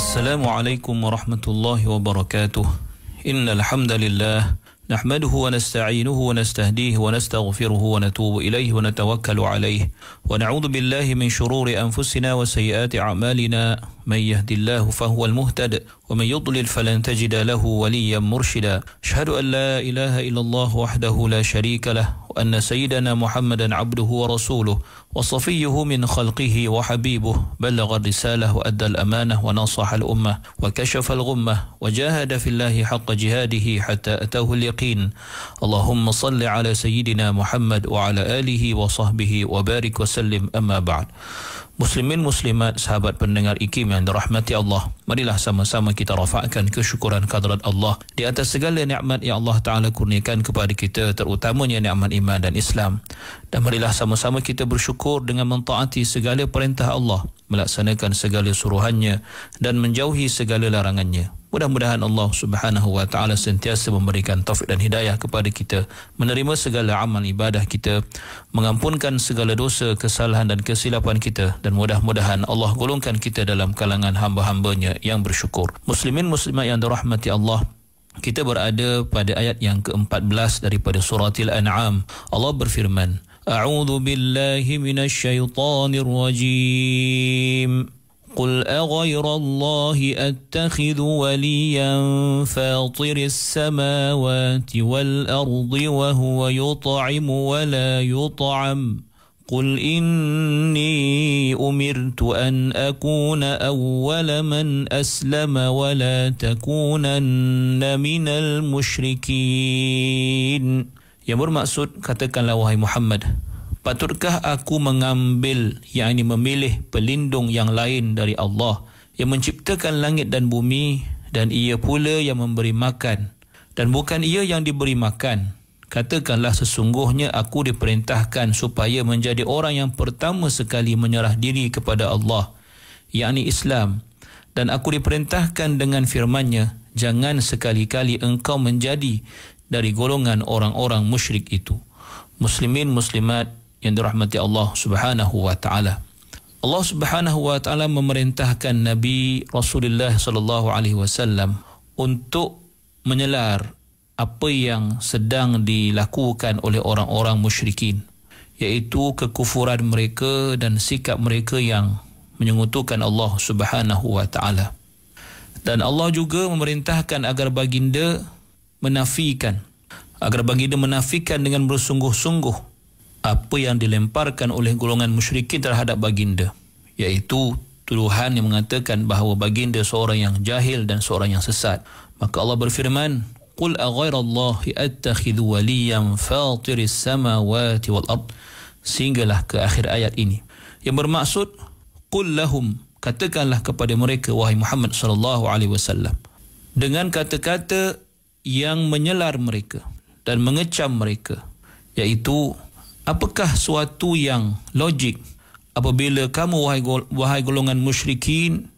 السلام عليكم ورحمة الله وبركاته إن الحمد لله نحمده ونستعينه ونستهديه ونستغفره ونتوب إليه ونتوكل عليه ونعوذ بالله من شرور أنفسنا وسيئات أعمالنا من يهد الله فهو المهتد ومن يضلل فلن تجد له وليا مرشدا أشهد أن لا إله إلا الله وحده لا شريك له وأن سيدنا محمدا عبده ورسوله وصفيه من خلقه وحبيبه بلغ الرسالة وأدى الأمانة ونصح الأمة وكشف الغمة وجاهد في الله حق جهاده حتى أتاه اليقين اللهم صل على سيدنا محمد وعلى آله وصحبه وبارك وسلم أما بعد Muslimin muslimat sahabat pendengar ikim yang dirahmati Allah Marilah sama-sama kita rafakkan kesyukuran kadrat Allah Di atas segala nikmat yang Allah Ta'ala kurniakan kepada kita Terutamanya nikmat iman dan Islam Dan marilah sama-sama kita bersyukur dengan mentaati segala perintah Allah Melaksanakan segala suruhannya Dan menjauhi segala larangannya Mudah-mudahan Allah Subhanahu wa taala sentiasa memberikan taufik dan hidayah kepada kita menerima segala amal ibadah kita, mengampunkan segala dosa, kesalahan dan kesilapan kita dan mudah-mudahan Allah golongkan kita dalam kalangan hamba-hambanya yang bersyukur. Muslimin muslimat yang dirahmati Allah kita berada pada ayat yang ke-14 daripada surah Al-An'am. Allah berfirman, A'udzu billahi minasy syaithanir rajim. قل أغير الله أتخذ وليا فاطر السماوات والأرض وهو يطعم ولا يطعم قل إني أمرت أن أكون أول من أسلم ولا تكونن من المشركين يمر bermaksud katakanlah wahai Muhammad patutkah aku mengambil yang ini memilih pelindung yang lain dari Allah yang menciptakan langit dan bumi dan ia pula yang memberi makan dan bukan ia yang diberi makan katakanlah sesungguhnya aku diperintahkan supaya menjadi orang yang pertama sekali menyerah diri kepada Allah yakni Islam dan aku diperintahkan dengan firman-Nya jangan sekali-kali engkau menjadi dari golongan orang-orang musyrik itu muslimin muslimat yang dirahmati Allah Subhanahu wa taala. Allah Subhanahu wa taala memerintahkan Nabi Rasulullah sallallahu alaihi wasallam untuk menyelar apa yang sedang dilakukan oleh orang-orang musyrikin yaitu kekufuran mereka dan sikap mereka yang menyengutukan Allah Subhanahu wa taala. Dan Allah juga memerintahkan agar baginda menafikan agar baginda menafikan dengan bersungguh-sungguh apa yang dilemparkan oleh golongan musyrikin terhadap baginda iaitu tuduhan yang mengatakan bahawa baginda seorang yang jahil dan seorang yang sesat maka Allah berfirman qul a ghairallahi attakhidhu waliyan fatiris samawati wal ard sehinggalah ke akhir ayat ini yang bermaksud qul lahum katakanlah kepada mereka wahai Muhammad sallallahu alaihi wasallam dengan kata-kata yang menyelar mereka dan mengecam mereka iaitu Apakah suatu yang logik apabila kamu wahai, wahai golongan musyrikin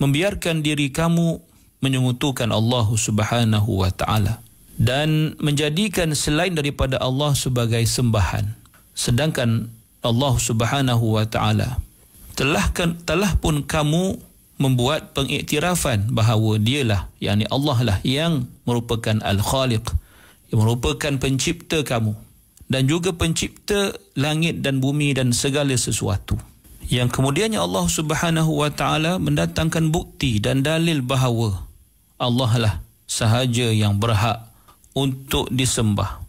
membiarkan diri kamu menyungutkan Allah Subhanahu wa taala dan menjadikan selain daripada Allah sebagai sembahan sedangkan Allah Subhanahu wa taala telah kan, telah pun kamu membuat pengiktirafan bahawa dialah yakni Allah lah yang merupakan al-khaliq yang merupakan pencipta kamu dan juga pencipta langit dan bumi dan segala sesuatu. Yang kemudiannya Allah Subhanahu wa taala mendatangkan bukti dan dalil bahawa Allah lah sahaja yang berhak untuk disembah.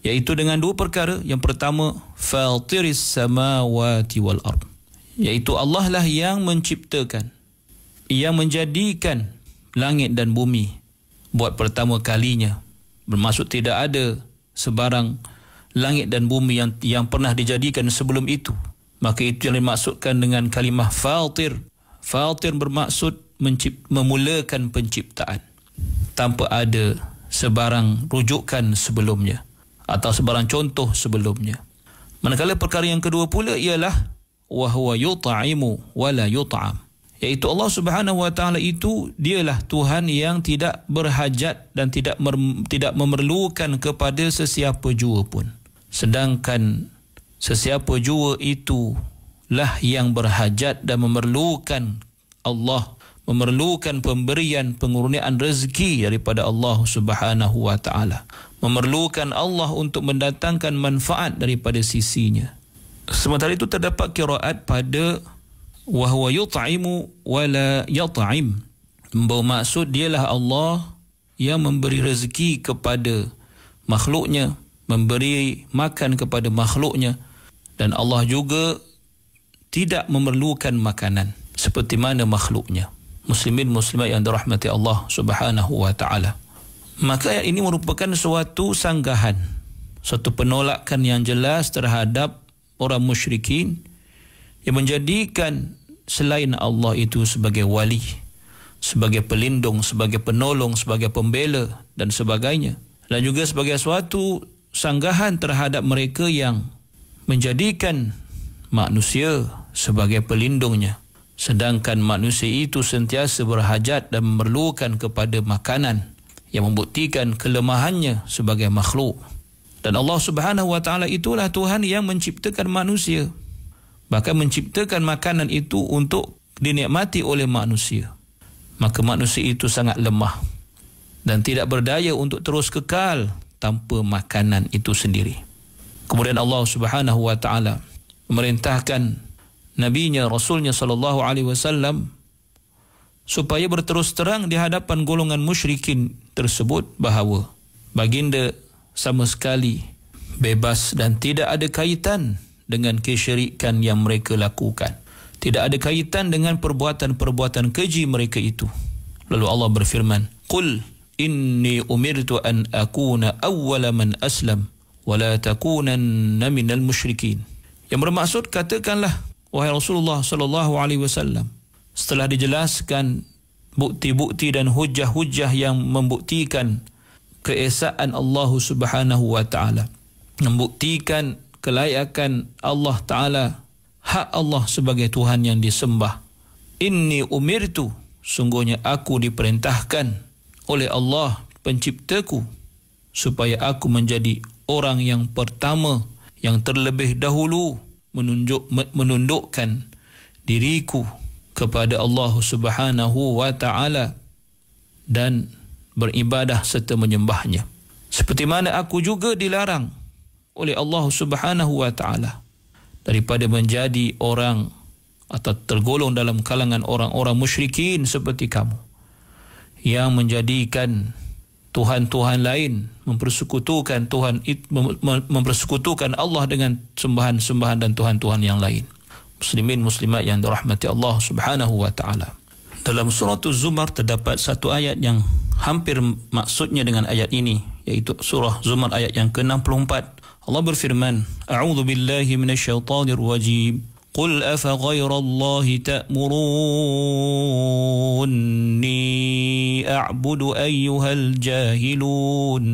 Yaitu dengan dua perkara. Yang pertama, Faltiris samawati wal ard. Yaitu Allah lah yang menciptakan, yang menjadikan langit dan bumi buat pertama kalinya. Bermaksud tidak ada sebarang langit dan bumi yang yang pernah dijadikan sebelum itu. Maka itu yang dimaksudkan dengan kalimah fatir. Fatir bermaksud mencip, memulakan penciptaan tanpa ada sebarang rujukan sebelumnya atau sebarang contoh sebelumnya. Manakala perkara yang kedua pula ialah wahwa yut'imu wa la yut'am. Yaitu Allah Subhanahu wa taala itu dialah Tuhan yang tidak berhajat dan tidak mer, tidak memerlukan kepada sesiapa jua pun. Sedangkan sesiapa jua itu lah yang berhajat dan memerlukan Allah memerlukan pemberian pengurnian rezeki daripada Allah Subhanahu wa taala memerlukan Allah untuk mendatangkan manfaat daripada sisinya sementara itu terdapat kiraat pada wa huwa yut'imu wa la yat'im bermaksud dialah Allah yang memberi rezeki kepada makhluknya memberi makan kepada makhluknya dan Allah juga tidak memerlukan makanan seperti mana makhluknya muslimin muslimat yang dirahmati Allah Subhanahu wa taala maka ayat ini merupakan suatu sanggahan satu penolakan yang jelas terhadap orang musyrikin yang menjadikan selain Allah itu sebagai wali sebagai pelindung sebagai penolong sebagai pembela dan sebagainya dan juga sebagai suatu sanggahan terhadap mereka yang menjadikan manusia sebagai pelindungnya sedangkan manusia itu sentiasa berhajat dan memerlukan kepada makanan yang membuktikan kelemahannya sebagai makhluk dan Allah Subhanahu wa taala itulah Tuhan yang menciptakan manusia bahkan menciptakan makanan itu untuk dinikmati oleh manusia maka manusia itu sangat lemah dan tidak berdaya untuk terus kekal tanpa makanan itu sendiri. Kemudian Allah Subhanahu wa taala memerintahkan nabinya rasulnya sallallahu alaihi wasallam supaya berterus terang di hadapan golongan musyrikin tersebut bahawa baginda sama sekali bebas dan tidak ada kaitan dengan kesyirikan yang mereka lakukan. Tidak ada kaitan dengan perbuatan-perbuatan keji mereka itu. Lalu Allah berfirman, "Qul inni umirtu an akuna awwala man aslam wa la takunanna minal musyrikin yang bermaksud katakanlah wahai Rasulullah sallallahu alaihi wasallam setelah dijelaskan bukti-bukti dan hujah-hujah yang membuktikan keesaan Allah Subhanahu wa taala membuktikan kelayakan Allah taala hak Allah sebagai Tuhan yang disembah inni umirtu sungguhnya aku diperintahkan oleh Allah penciptaku supaya aku menjadi orang yang pertama yang terlebih dahulu menunjuk menundukkan diriku kepada Allah Subhanahu wa taala dan beribadah serta menyembahnya seperti mana aku juga dilarang oleh Allah Subhanahu wa taala daripada menjadi orang atau tergolong dalam kalangan orang-orang musyrikin seperti kamu yang menjadikan tuhan-tuhan lain mempersekutukan tuhan mempersekutukan Allah dengan sembahan-sembahan dan tuhan-tuhan yang lain muslimin muslimat yang dirahmati Allah Subhanahu wa taala dalam surah az-zumar terdapat satu ayat yang hampir maksudnya dengan ayat ini yaitu surah zumar ayat yang ke-64 Allah berfirman a'udzu billahi minasyaitonir rajim قل أفغير الله تأمروني أعبد أيها الجاهلون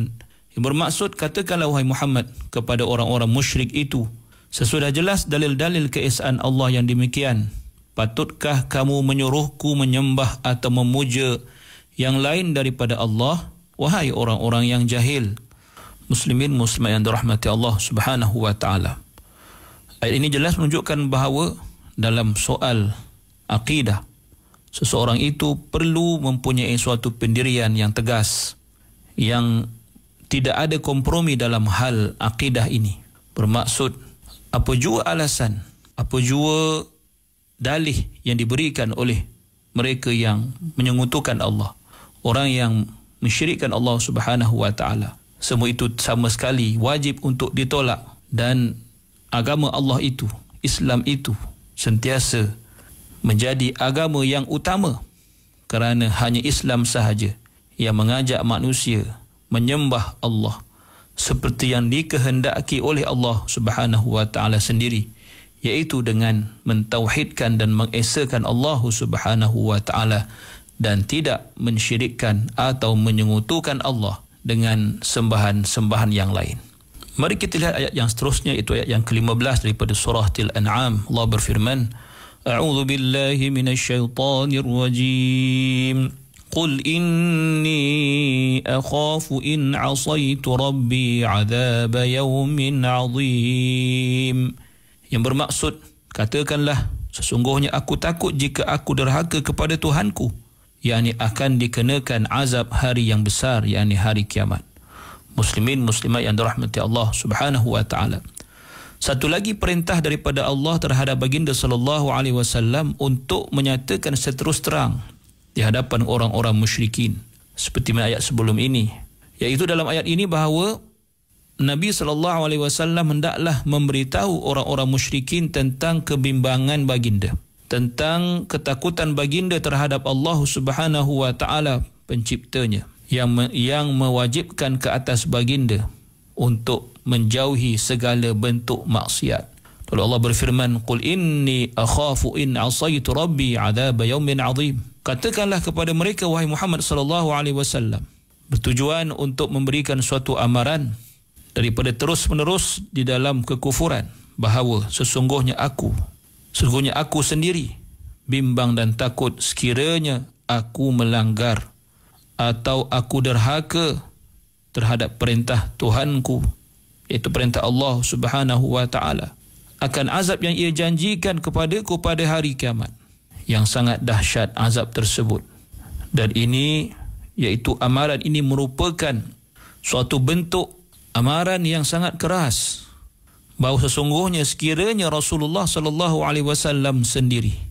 Bermaksud katakanlah wahai Muhammad kepada orang-orang musyrik itu sesudah jelas dalil-dalil keesaan Allah yang demikian patutkah kamu menyuruhku menyembah atau memuja yang lain daripada Allah wahai orang-orang yang jahil muslimin muslimat yang dirahmati Allah Subhanahu wa taala Ayat ini jelas menunjukkan bahawa dalam soal akidah, seseorang itu perlu mempunyai suatu pendirian yang tegas, yang tidak ada kompromi dalam hal akidah ini. Bermaksud, apa jua alasan, apa jua dalih yang diberikan oleh mereka yang menyengutukan Allah, orang yang mensyirikkan Allah Subhanahu wa taala. Semua itu sama sekali wajib untuk ditolak dan agama Allah itu, Islam itu sentiasa menjadi agama yang utama kerana hanya Islam sahaja yang mengajak manusia menyembah Allah seperti yang dikehendaki oleh Allah Subhanahu wa taala sendiri yaitu dengan mentauhidkan dan mengesakan Allah Subhanahu wa taala dan tidak mensyirikkan atau menyengutukan Allah dengan sembahan-sembahan yang lain. Mari kita lihat ayat yang seterusnya itu ayat yang ke-15 daripada surah Til An'am. Allah berfirman, "A'udzu billahi minasyaitonir rajim. Qul inni akhafu in 'asaytu rabbi 'adzaba yawmin 'adzim." Yang bermaksud, katakanlah, "Sesungguhnya aku takut jika aku derhaka kepada Tuhanku, yakni akan dikenakan azab hari yang besar, yakni hari kiamat." muslimin muslimat yang dirahmati Allah Subhanahu wa taala. Satu lagi perintah daripada Allah terhadap baginda sallallahu alaihi wasallam untuk menyatakan seterus terang di hadapan orang-orang musyrikin seperti ayat sebelum ini iaitu dalam ayat ini bahawa Nabi sallallahu alaihi wasallam hendaklah memberitahu orang-orang musyrikin tentang kebimbangan baginda tentang ketakutan baginda terhadap Allah Subhanahu wa taala penciptanya yang me- yang mewajibkan ke atas baginda untuk menjauhi segala bentuk maksiat. Tuhan Allah berfirman, "Qul inni akhafu in 'asaytu rabbi 'adzab yawmin 'adzim." Katakanlah kepada mereka wahai Muhammad sallallahu alaihi wasallam, bertujuan untuk memberikan suatu amaran daripada terus-menerus di dalam kekufuran bahawa sesungguhnya aku sesungguhnya aku sendiri bimbang dan takut sekiranya aku melanggar atau aku derhaka terhadap perintah Tuhanku iaitu perintah Allah Subhanahu wa taala akan azab yang ia janjikan kepadaku pada hari kiamat yang sangat dahsyat azab tersebut dan ini iaitu amaran ini merupakan suatu bentuk amaran yang sangat keras bahawa sesungguhnya sekiranya Rasulullah sallallahu alaihi wasallam sendiri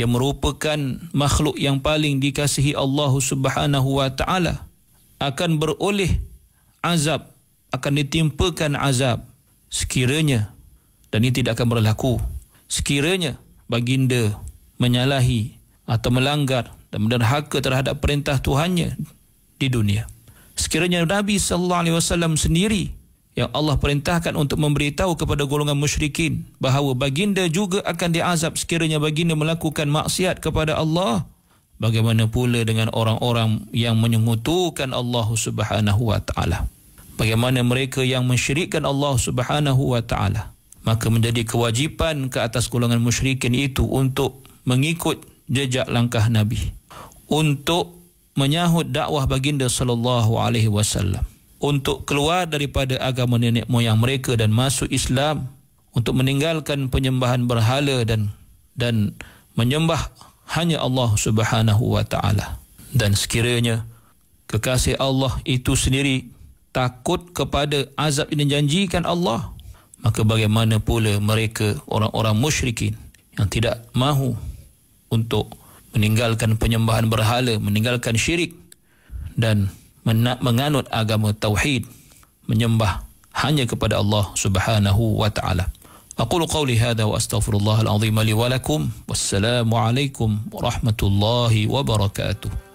yang merupakan makhluk yang paling dikasihi Allah Subhanahu wa taala akan beroleh azab akan ditimpakan azab sekiranya dan ini tidak akan berlaku sekiranya baginda menyalahi atau melanggar dan menderhaka terhadap perintah Tuhannya di dunia sekiranya Nabi sallallahu alaihi wasallam sendiri yang Allah perintahkan untuk memberitahu kepada golongan musyrikin bahawa baginda juga akan diazab sekiranya baginda melakukan maksiat kepada Allah bagaimana pula dengan orang-orang yang menyengutukan Allah Subhanahu wa taala bagaimana mereka yang mensyirikkan Allah Subhanahu wa taala maka menjadi kewajipan ke atas golongan musyrikin itu untuk mengikut jejak langkah nabi untuk menyahut dakwah baginda sallallahu alaihi wasallam untuk keluar daripada agama nenek moyang mereka dan masuk Islam untuk meninggalkan penyembahan berhala dan dan menyembah hanya Allah Subhanahu wa taala dan sekiranya kekasih Allah itu sendiri takut kepada azab yang dijanjikan Allah maka bagaimana pula mereka orang-orang musyrikin yang tidak mahu untuk meninggalkan penyembahan berhala meninggalkan syirik dan menganut agama tauhid menyembah hanya kepada Allah Subhanahu wa taala. Aku Aqulu qawli hadha wa astaghfirullahal azim li wa lakum. Wassalamu alaikum warahmatullahi wabarakatuh.